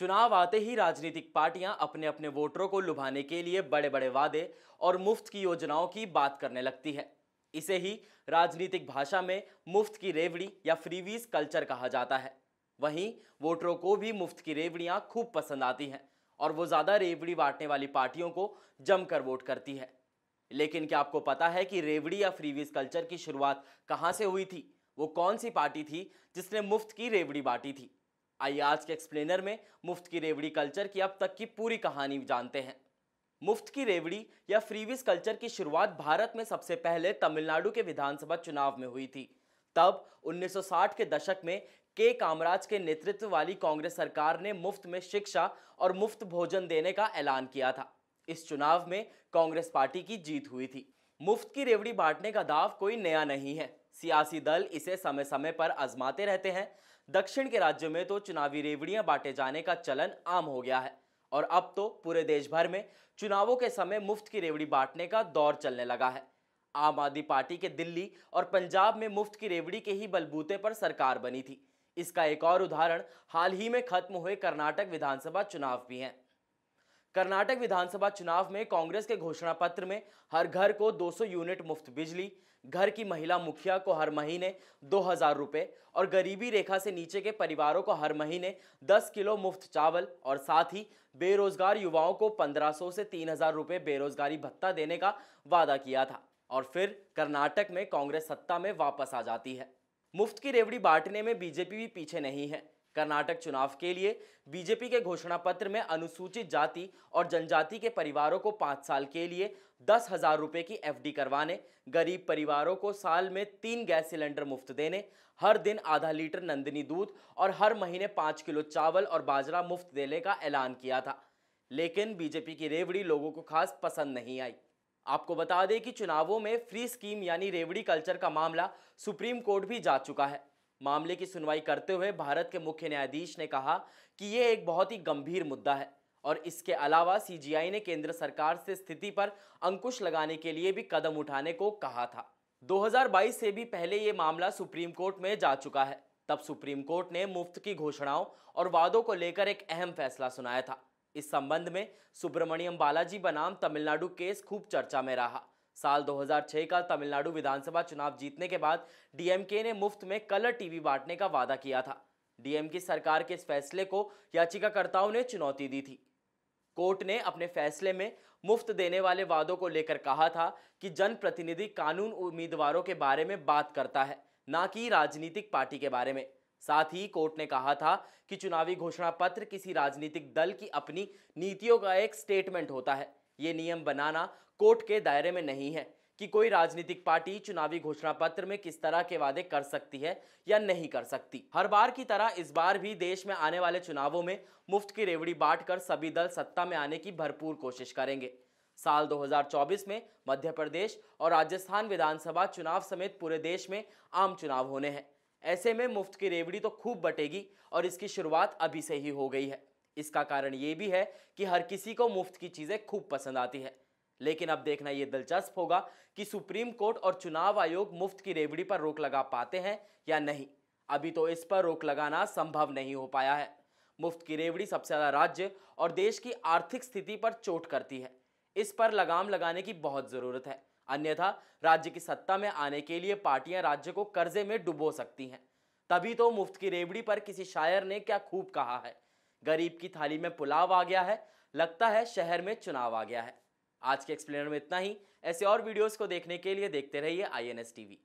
चुनाव आते ही राजनीतिक पार्टियां अपने अपने वोटरों को लुभाने के लिए बड़े बड़े वादे और मुफ्त की योजनाओं की बात करने लगती है इसे ही राजनीतिक भाषा में मुफ्त की रेवड़ी या फ्रीवीज कल्चर कहा जाता है वहीं वोटरों को भी मुफ्त की रेवड़ियां खूब पसंद आती हैं और वो ज़्यादा रेवड़ी बांटने वाली पार्टियों को जमकर वोट करती है लेकिन क्या आपको पता है कि रेवड़ी या फ्रीवीज कल्चर की शुरुआत कहाँ से हुई थी वो कौन सी पार्टी थी जिसने मुफ्त की रेवड़ी बांटी थी आइए आज के एक्सप्लेनर में मुफ्त की रेवड़ी कल्चर की अब तक की पूरी कहानी जानते हैं मुफ्त की रेवड़ी या फ्रीविस कल्चर की शुरुआत भारत में सबसे पहले तमिलनाडु के विधानसभा चुनाव में हुई थी तब 1960 के दशक में के कामराज के नेतृत्व वाली कांग्रेस सरकार ने मुफ्त में शिक्षा और मुफ्त भोजन देने का ऐलान किया था इस चुनाव में कांग्रेस पार्टी की जीत हुई थी मुफ्त की रेवड़ी बांटने का दाव कोई नया नहीं है सियासी दल इसे समय समय पर आजमाते रहते हैं दक्षिण के राज्यों में तो चुनावी रेवड़ियां बांटे जाने का चलन आम हो गया है और अब तो पूरे देश भर में चुनावों के समय मुफ्त की रेवड़ी बांटने का दौर चलने लगा है आम आदमी पार्टी के दिल्ली और पंजाब में मुफ्त की रेवड़ी के ही बलबूते पर सरकार बनी थी इसका एक और उदाहरण हाल ही में खत्म हुए कर्नाटक विधानसभा चुनाव भी हैं कर्नाटक विधानसभा चुनाव में कांग्रेस के घोषणा पत्र में हर घर को 200 यूनिट मुफ्त बिजली घर की महिला मुखिया को हर महीने दो हजार रुपये और गरीबी रेखा से नीचे के परिवारों को हर महीने 10 किलो मुफ्त चावल और साथ ही बेरोजगार युवाओं को 1500 से तीन हजार रुपये बेरोजगारी भत्ता देने का वादा किया था और फिर कर्नाटक में कांग्रेस सत्ता में वापस आ जाती है मुफ्त की रेवड़ी बांटने में बीजेपी भी पीछे नहीं है कर्नाटक चुनाव के लिए बीजेपी के घोषणा पत्र में अनुसूचित जाति और जनजाति के परिवारों को पाँच साल के लिए दस हजार रुपये की एफडी करवाने गरीब परिवारों को साल में तीन गैस सिलेंडर मुफ्त देने हर दिन आधा लीटर नंदिनी दूध और हर महीने पाँच किलो चावल और बाजरा मुफ्त देने का ऐलान किया था लेकिन बीजेपी की रेवड़ी लोगों को खास पसंद नहीं आई आपको बता दें कि चुनावों में फ्री स्कीम यानी रेवड़ी कल्चर का मामला सुप्रीम कोर्ट भी जा चुका है मामले की सुनवाई करते हुए भारत के मुख्य न्यायाधीश ने कहा कि ये एक बहुत ही गंभीर मुद्दा है और इसके अलावा सीजीआई ने केंद्र सरकार से स्थिति पर अंकुश लगाने के लिए भी कदम उठाने को कहा था 2022 से भी पहले ये मामला सुप्रीम कोर्ट में जा चुका है तब सुप्रीम कोर्ट ने मुफ्त की घोषणाओं और वादों को लेकर एक अहम फैसला सुनाया था इस संबंध में सुब्रमण्यम बालाजी बनाम तमिलनाडु केस खूब चर्चा में रहा साल 2006 का तमिलनाडु विधानसभा चुनाव जीतने के बाद डीएमके ने मुफ्त में कलर टीवी बांटने का वादा किया था डीएम की सरकार के इस फैसले को याचिकाकर्ताओं ने चुनौती दी थी कोर्ट ने अपने फैसले में मुफ्त देने वाले वादों को लेकर कहा था कि जनप्रतिनिधि कानून उम्मीदवारों के बारे में बात करता है ना कि राजनीतिक पार्टी के बारे में साथ ही कोर्ट ने कहा था कि चुनावी घोषणा पत्र किसी राजनीतिक दल की अपनी नीतियों का एक स्टेटमेंट होता है ये नियम बनाना कोर्ट के दायरे में नहीं है कि कोई राजनीतिक पार्टी चुनावी घोषणा पत्र में किस तरह के वादे कर सकती है या नहीं कर सकती हर बार की तरह इस बार भी देश में आने वाले चुनावों में मुफ्त की रेवड़ी बांटकर सभी दल सत्ता में आने की भरपूर कोशिश करेंगे साल 2024 में मध्य प्रदेश और राजस्थान विधानसभा चुनाव समेत पूरे देश में आम चुनाव होने हैं ऐसे में मुफ्त की रेवड़ी तो खूब बटेगी और इसकी शुरुआत अभी से ही हो गई है इसका कारण ये भी है कि हर किसी को मुफ्त की चीज़ें खूब पसंद आती है लेकिन अब देखना यह दिलचस्प होगा कि सुप्रीम कोर्ट और चुनाव आयोग मुफ्त की रेवड़ी पर रोक लगा पाते हैं या नहीं अभी तो इस पर रोक लगाना संभव नहीं हो पाया है मुफ्त की रेवड़ी सबसे ज़्यादा राज्य और देश की आर्थिक स्थिति पर चोट करती है इस पर लगाम लगाने की बहुत ज़रूरत है अन्यथा राज्य की सत्ता में आने के लिए पार्टियां राज्य को कर्जे में डुबो सकती हैं तभी तो मुफ्त की रेवड़ी पर किसी शायर ने क्या खूब कहा है गरीब की थाली में पुलाव आ गया है लगता है शहर में चुनाव आ गया है आज के एक्सप्लेनर में इतना ही ऐसे और वीडियोस को देखने के लिए देखते रहिए आई एन एस टीवी